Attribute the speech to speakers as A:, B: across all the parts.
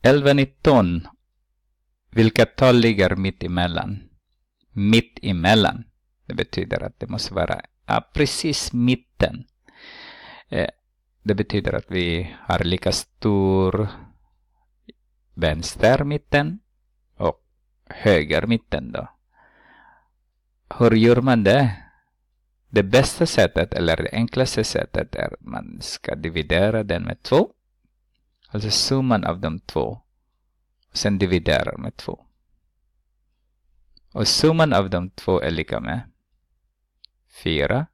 A: 11 1119. Vilket tal ligger mitt emellan? Mitt emellan. Det betyder att det måste vara ja, precis mitten. Eh, det betyder att vi har lika stor vänster mitten och höger mitten då. Hur gör man det? Det bästa sättet eller det enklaste sättet är att man ska dividera den med två Alltså summan av de två. Sen dividerar med två. Och summan av de två är lika med fyra,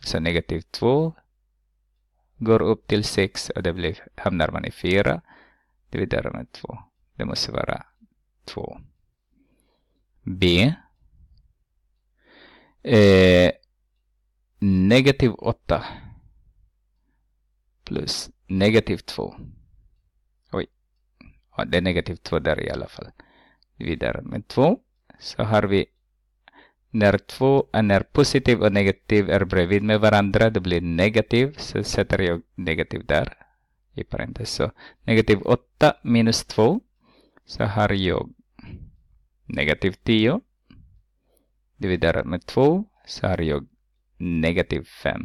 A: Så negativ två går upp till sex och det blir, hamnar man i fyra. Dividerar med två, Det måste vara två. B. Eh, negativ åtta plus negativ två det är negativt 2 där i alla fall. Vidare med 2 så har vi när två, när positiv och negativ är bredvid med varandra, det blir negativ, så sätter jag negativ där i parentes. Så negativ 8 minus 2, så har jag negativ 10. Dividerat med 2, så har jag negativ 5.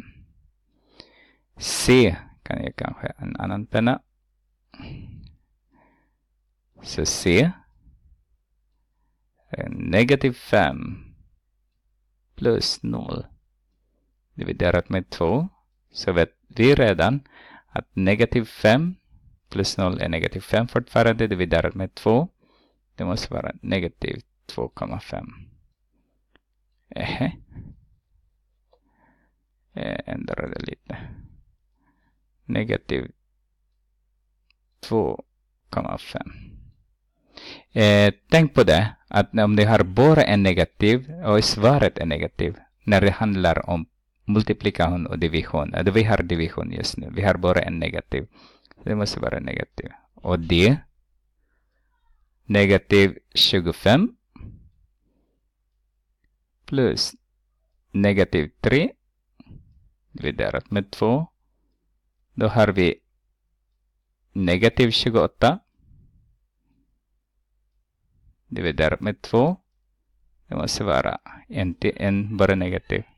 A: C kan jag kanske en annan penna. Så C. Eh, negativ 5 plus 0 dividerat med 2 så vet vi redan att negativ 5 plus 0 är negativ 5 fortfarande dividerat med 2. Det måste vara negativ 2,5. Ehe. Jag eh, ändrade lite. Negativ 2,5. Eh, tänk på det, att om det har bara en negativ och svaret är negativ när det handlar om multiplikation och division. Alltså vi har division just nu, vi har bara en negativ. Det måste vara negativ. Och det negativ 25 plus negativ 3 dividerat med 2. Då har vi negativ 28 dividerat med 2. Det måste vara en, till, en bara negativ.